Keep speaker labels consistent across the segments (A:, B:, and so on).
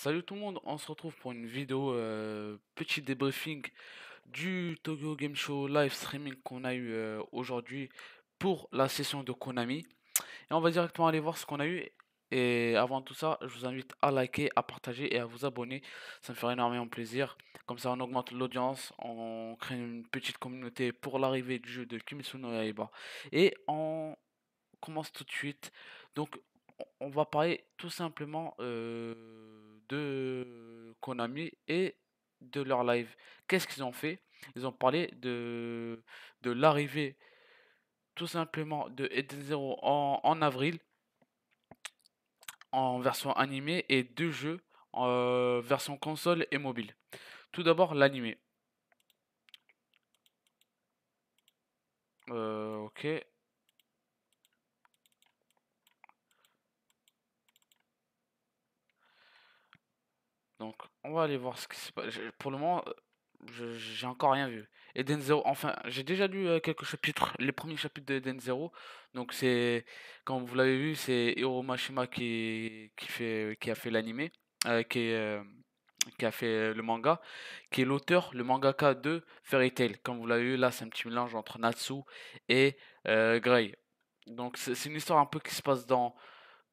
A: Salut tout le monde, on se retrouve pour une vidéo euh, petit débriefing du Tokyo Game Show live streaming qu'on a eu euh, aujourd'hui pour la session de Konami. Et on va directement aller voir ce qu'on a eu. Et avant tout ça, je vous invite à liker, à partager et à vous abonner. Ça me ferait énormément plaisir. Comme ça, on augmente l'audience, on crée une petite communauté pour l'arrivée du jeu de Kimitsu no Yaiba. Et on commence tout de suite. Donc, on va parler tout simplement... Euh, de Konami et de leur live. Qu'est-ce qu'ils ont fait Ils ont parlé de, de l'arrivée tout simplement de Eden Zero en, avril en version animée et deux jeux en euh, version console et mobile. Tout d'abord l'animé. Euh, ok. on va aller voir ce qui se passe. Pour le moment, j'ai encore rien vu. Eden Zero, enfin, j'ai déjà lu euh, quelques chapitres, les premiers chapitres de Eden Zero. Donc c'est, comme vous l'avez vu, c'est Hiro Mashima qui, qui, fait, qui a fait l'anime, euh, qui, euh, qui a fait le manga, qui est l'auteur, le mangaka de Fairy Tail. Comme vous l'avez vu, là c'est un petit mélange entre Natsu et Grey. Donc c'est une histoire un peu qui se passe dans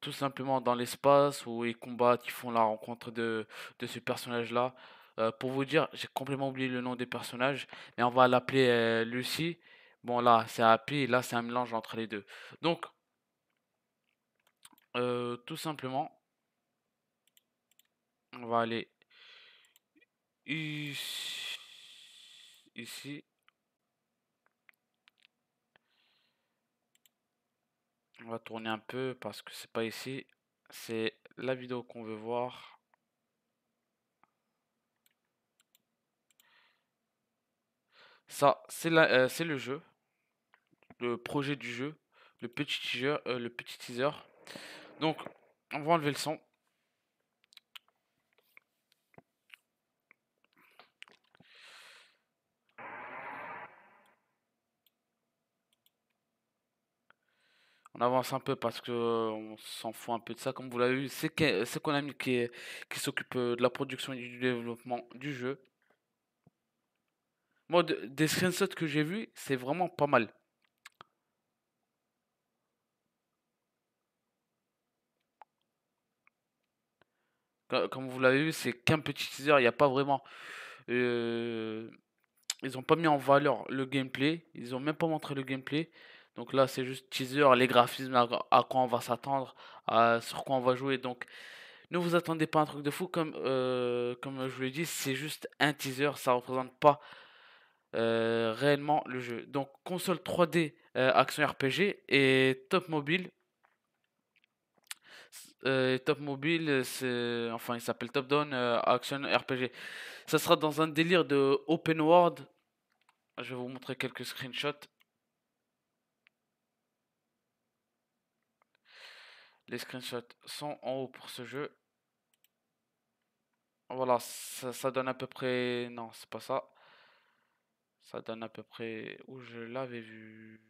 A: tout simplement dans l'espace où ils combattent, ils font la rencontre de, ce personnage-là. Euh, pour vous dire, j'ai complètement oublié le nom des personnages, mais on va l'appeler euh, Lucie Bon, là, c'est Happy, là, c'est un mélange entre les deux. Donc, euh, tout simplement, on va aller ici. On va tourner un peu parce que c'est pas ici. C'est la vidéo qu'on veut voir. Ça, c'est euh, le jeu. Le projet du jeu. Le petit teaser. Euh, le petit teaser. Donc, on va enlever le son. on avance un peu parce que on s'en fout un peu de ça. Comme vous l'avez vu, c'est Konami qui, est, qui s'occupe euh, de la production et du développement du jeu. Moi, des screenshots que j'ai vu, c'est vraiment pas mal. Comme vous l'avez vu, c'est qu'un petit teaser, il n'y a pas vraiment... Euh, ils n'ont pas mis en valeur le gameplay, ils n'ont même pas montré le gameplay. Donc là, c'est juste teaser, les graphismes, à, quoi on va s'attendre, sur quoi on va jouer. Donc, ne vous attendez pas à un truc de fou. Comme, euh, comme je vous l'ai dit, c'est juste un teaser, ça ne représente pas euh, réellement le jeu. Donc, console 3D, euh, action RPG et top mobile. top mobile, c'est enfin il s'appelle Top Down Action RPG. Ça sera dans un délire de open world. Je vais vous montrer quelques screenshots. Les screenshots sont en haut pour ce jeu. Voilà, ça, donne à peu près... Non, c'est pas ça. Ça donne à peu près où je l'avais vu.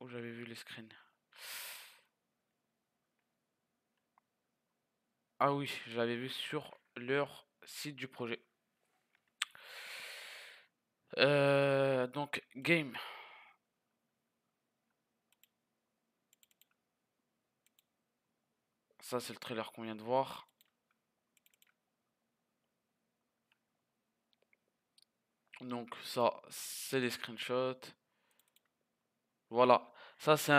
A: Où j'avais vu les screens. Ah oui, j'avais vu sur leur site du projet. Euh, donc, game. Ça, c'est le trailer qu'on vient de voir. Donc ça, c'est des screenshots. Voilà. Ça, c'est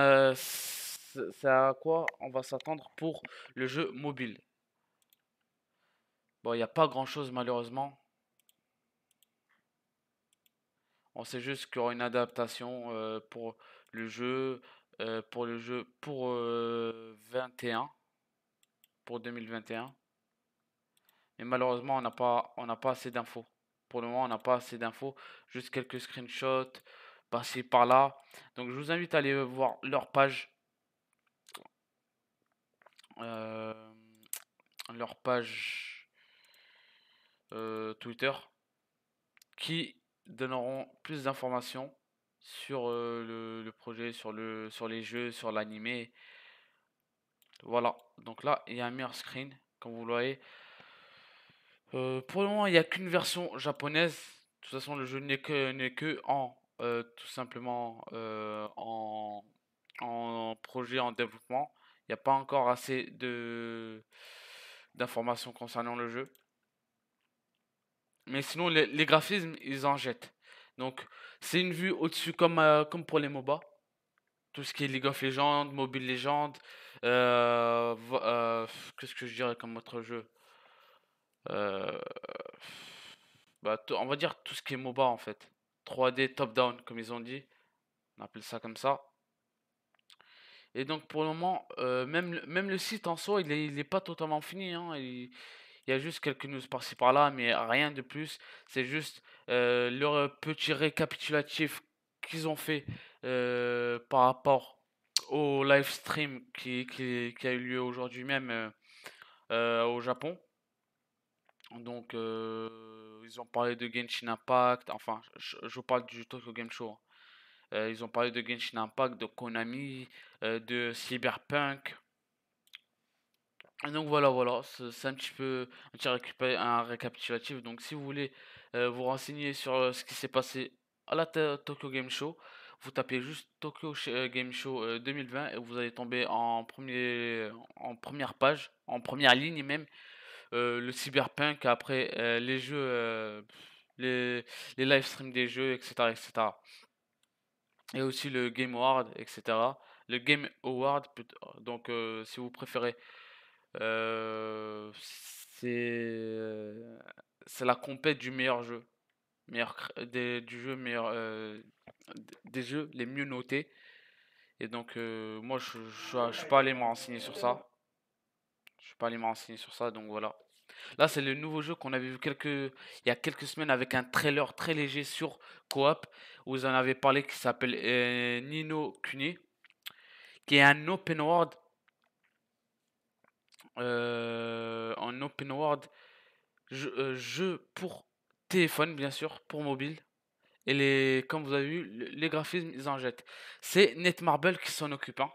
A: à quoi on va s'attendre pour le jeu mobile. Bon, il n'y a pas grand-chose malheureusement. On sait juste qu'il y aura une adaptation euh, euh, pour le jeu, pour le jeu pour 21. 2021. Mais malheureusement, on n'a pas, on pas assez d'infos. Pour le moment, on n'a pas assez d'infos. Juste quelques screenshots passés par là. Donc, je vous invite à aller voir leur page. Euh, leur page euh, Twitter qui donneront plus d'informations sur euh, le, projet, sur, le, sur les jeux, sur l'animé, voilà, donc là, il y a un meilleur screen, comme vous le voyez. Euh, pour le moment, il n'y a qu'une version japonaise. De toute façon, le jeu n'est que, que en euh, tout simplement euh, en, projet en développement. Il n'y a pas encore assez de d'informations concernant le jeu. Mais sinon, les, graphismes, ils en jettent. Donc, c'est une vue au-dessus comme, comme pour les MOBA. Tout ce qui est League of Legends, Mobile Legends, euh, euh, qu'est-ce que je dirais comme autre jeu euh, bah, On va dire tout ce qui est MOBA en fait. 3D top-down, comme ils ont dit. On appelle ça comme ça. Et donc pour le moment, même, même le site en soi, il n'est est pas totalement fini. Hein. Il, y a juste quelques news par-ci par-là, mais rien de plus. C'est juste leur petit récapitulatif qu'ils ont fait par rapport live stream qui, a eu lieu aujourd'hui même euh, euh, au Japon. Donc, euh, ils ont parlé de Genshin Impact. Enfin, je, parle du Tokyo Game Show. Hein. ils ont parlé de Genshin Impact, de Konami, de Cyberpunk. donc voilà, voilà, c'est un petit peu un, un récapitulatif. Donc si vous voulez vous renseigner sur ce qui s'est passé à la Tokyo Game Show, vous tapez juste Tokyo euh, Game Show 2020 euh, et vous allez tomber en, premier, en première page, en première ligne même, euh, le cyberpunk, après les jeux, les, les live streams des jeux, etc., etc. Et aussi le Game Award, etc. Le Game Award, oh, donc si vous préférez, c'est la compète du meilleur jeu des, du jeu, meilleur, euh, des jeux les mieux notés. Et donc, euh, moi, je je, suis pas allé me renseigner sur ça. Je suis pas allé me renseigner sur ça, donc voilà. Là, c'est le nouveau jeu qu'on avait vu quelques, il y a quelques semaines avec un trailer très léger sur Coop, où vous en avez parlé, qui s'appelle euh, Nino Kuni, qui est un open world. un open world jeu, jeu pour téléphone, bien sûr, pour mobile. Et les, comme vous avez vu, les graphismes, ils en jettent. C'est Netmarble qui s'en occupe. Hein.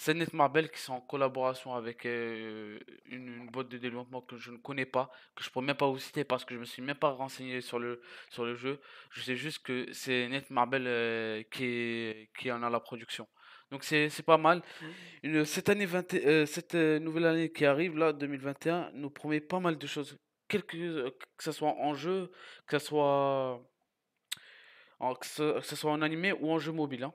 A: c'est C'est Netmarble qui sont en collaboration avec euh, une, boîte de développement que je ne connais pas, que je ne pourrais même pas vous citer parce que je ne me suis même pas renseigné sur le, sur le jeu. Je sais juste que c'est Netmarble euh, qui, qui en a la production. Donc c'est pas mal. Mmh. Cette année euh, cette euh, nouvelle année qui arrive là 2021 nous promet pas mal de choses. quelques euh, que ce soit en jeu, que ce soit en, que soit en animé ou en jeu mobile hein.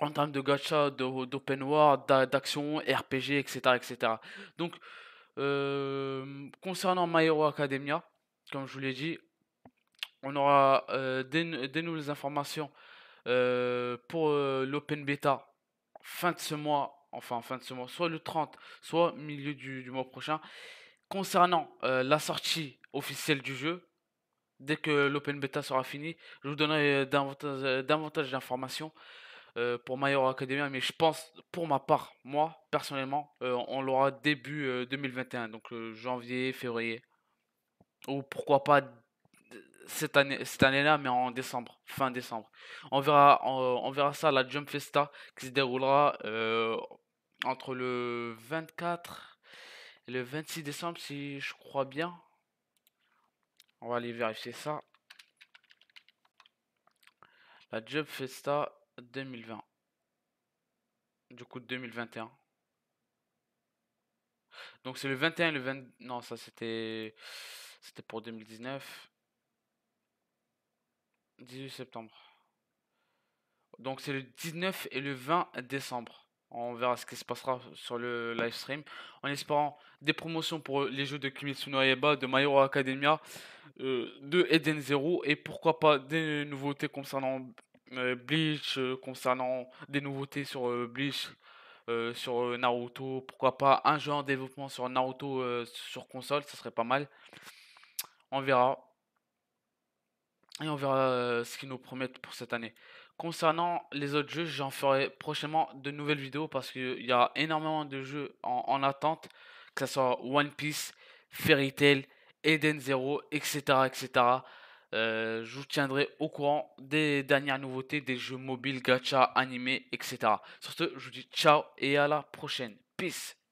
A: En termes de gacha, d'open world, d'action, RPG, etc., etc. Donc, concernant My Hero Academia, comme je vous l'ai dit, on aura des, des nouvelles informations euh, pour euh, l'open beta fin de ce mois, enfin fin de ce mois, soit le 30, soit milieu du, mois prochain. Concernant euh, la sortie officielle du jeu, dès que l'open beta sera fini, je vous donnerai davantage, d'informations pour My Hero Academia, mais je pense, pour ma part, moi, personnellement, on l'aura début 2021, donc janvier, février, ou pourquoi pas cette année cette année-là mais en décembre, fin décembre. On verra on, verra ça la Jump Festa qui se déroulera euh, entre le 24 et le 26 décembre si je crois bien. On va aller vérifier ça. La jump Festa 2020. Du coup 2021. Donc c'est le 21 et le 20 non ça c'était c'était pour 2019. 18 septembre. Donc c'est le 19 et le 20 décembre. On verra ce qui se passera sur le live stream. En espérant des promotions pour les jeux de Kimetsu no Yaiba, de My Academia, euh, de Eden Zero et pourquoi pas des nouveautés concernant euh, Bleach, euh, concernant des nouveautés sur Bleach, sur Naruto. Pourquoi pas un jeu en développement sur Naruto sur console, ça serait pas mal. On verra et on verra euh, ce qu'ils nous promettent pour cette année. Concernant les autres jeux, j'en ferai prochainement de nouvelles vidéos parce qu'il y a énormément de jeux en, attente, que ce soit One Piece, Fairy Tail, Eden Zero, etc. etc. Euh, je vous tiendrai au courant des dernières nouveautés des jeux mobiles, gacha, animés, etc. Sur ce, je vous dis ciao et à la prochaine. Peace